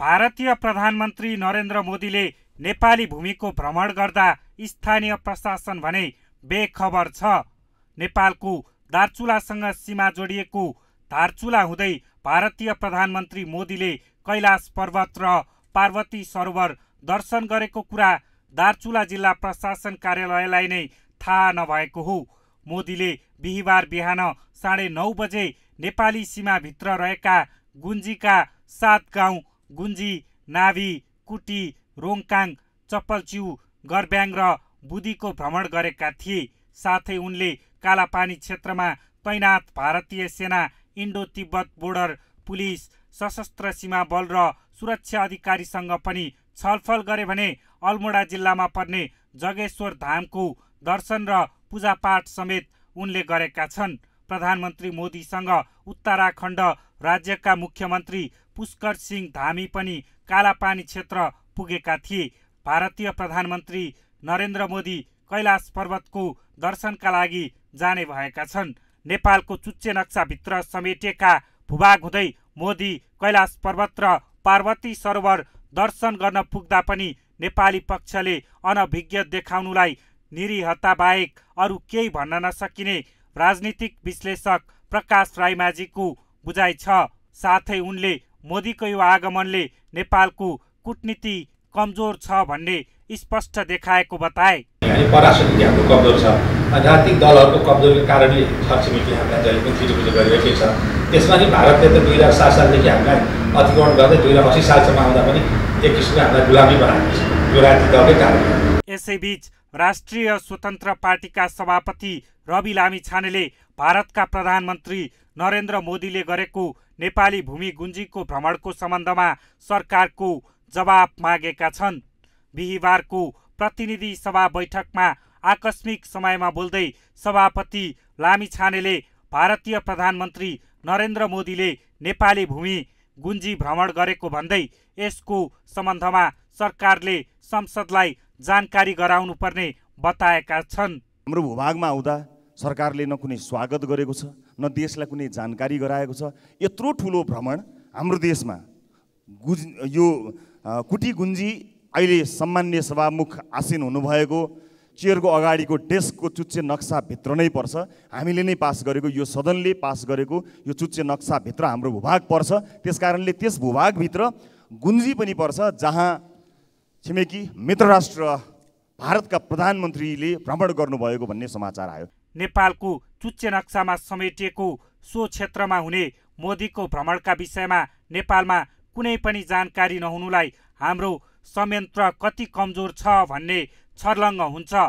भारतीय प्रधानमन्त्री नरेन्द्र मोदीले नेपाली भूमिको भ्रमण गर्दा स्थानीय प्रशासन भने बेखबर छ नेपालको दार्चुलासँग सीमा जोडिएको धारचुला हुँदै भारतीय प्रधानमन्त्री मोदीले कैलाश पर्वत र पार्वती सरोवर दर्शन गरेको कुरा दार्चुला जिल्ला प्रशासन कार्यालयलाई नै थाहा नभएको हो मोदीले बिहिबार बिहान साढे नौ बजे नेपाली सीमाभित्र रहेका गुन्जीका सात गाउँ गुन्जी नाभि कुटी रोङकाङ चप्पलच्यु गर्ब्याङ र बुदीको भ्रमण गरेका थिए साथै उनले कालापानी क्षेत्रमा तैनात भारतीय सेना इन्डो तिब्बत बोर्डर पुलिस सशस्त्र सीमा बल र सुरक्षा अधिकारीसँग पनि छलफल गरे भने अल्मोडा जिल्लामा पर्ने जगेश्वर धामको दर्शन र पूजापाठ समेत उनले गरेका छन् प्रधानमन्त्री मोदीसँग उत्तराखण्ड राज्यका मुख्यमन्त्री पुष्कर सिंह धामी पनि कालापानी क्षेत्र पुगेका थिए भारतीय प्रधानमन्त्री नरेन्द्र मोदी कैलाश पर्वतको दर्शनका लागि जाने भएका छन् नेपालको चुच्चे नक्साभित्र समेटेका भूभाग हुँदै मोदी कैलाश पर्वत र पार्वती सरोवर दर्शन गर्न पुग्दा पनि नेपाली पक्षले अनभिज्ञ देखाउनुलाई निरीहता बाहेक अरू केही भन्न नसकिने राजनीतिक विश्लेषक प्रकाश राईमाझीको बुझाइ छ साथै उनले मोदीको यो आगमनले नेपालको कुटनीति कमजोर छ भन्ने स्पष्ट देखाएको बताए पराशक्ति हाम्रो कमजोर छ राजनीतिक दलहरूको कमजोरीको कारणले छरछिमेकी हामीलाई जहिले पनि चिजोपुजो गरिरहेकै छ त्यसमा नि भारतले त दुई हजार सात सालदेखि हामीलाई अतिक्रमण गर्दै दुई हजार असी सालसम्म आउँदा पनि एक किसिमले हामीलाई गुलामी बनाएको छ यो राजनीतिक दलकै कारणले यसैबीच राष्ट्रिय स्वतन्त्र पार्टीका सभापति रवि लामिछानेले भारतका प्रधानमन्त्री नरेन्द्र मोदीले गरेको नेपाली भूमि गुन्जीको भ्रमणको सम्बन्धमा सरकारको जवाब मागेका छन् बिहिबारको प्रतिनिधि सभा बैठकमा आकस्मिक समयमा बोल्दै सभापति लामिछानेले भारतीय प्रधानमन्त्री नरेन्द्र मोदीले नेपाली भूमि गुन्जी भ्रमण गरेको भन्दै यसको सम्बन्धमा सरकारले संसदलाई जानकारी गराउनुपर्ने बताएका छन् हाम्रो भूभागमा आउँदा सरकारले न कुनै स्वागत गरेको छ न देशलाई कुनै जानकारी गराएको छ यत्रो ठुलो भ्रमण हाम्रो देशमा गुज यो कुटी गुन्जी अहिले सामान्य सभामुख आसीन हुनुभएको चेयरको अगाडिको डेस्कको चुच्चे नक्साभित्र नै पर्छ हामीले नै पास गरेको यो सदनले पास गरेको यो चुच्चे नक्साभित्र हाम्रो भूभाग पर्छ त्यस कारणले त्यस भूभागभित्र गुन्जी पनि पर्छ जहाँ छिमेकी मित्र राष्ट्र भारतका प्रधानमन्त्रीले भ्रमण गर्नुभएको भन्ने समाचार आयो नेपालको चुच्चे नक्सामा समेटिएको सो क्षेत्रमा हुने मोदीको भ्रमणका विषयमा नेपालमा कुनै पनि जानकारी नहुनुलाई हाम्रो संयन्त्र कति कमजोर छ भन्ने छर्लङ्ग हुन्छ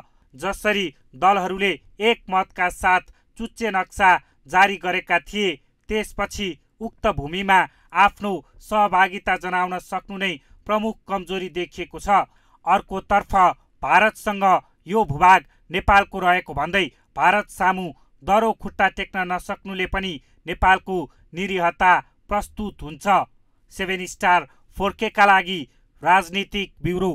जसरी दलहरूले एक मतका साथ चुच्चे नक्सा जारी गरेका थिए त्यसपछि उक्त भूमिमा आफ्नो सहभागिता जनाउन सक्नु नै प्रमुख कमजोरी देखिएको छ अर्कोतर्फ भारतसँग यो भूभाग नेपालको रहेको भन्दै भारत सामु दरो खुट्टा टेक्न नसक्नुले पनि नेपालको निरीहता प्रस्तुत हुन्छ सेभेन स्टार फोर्केका लागि राजनीतिक ब्युरो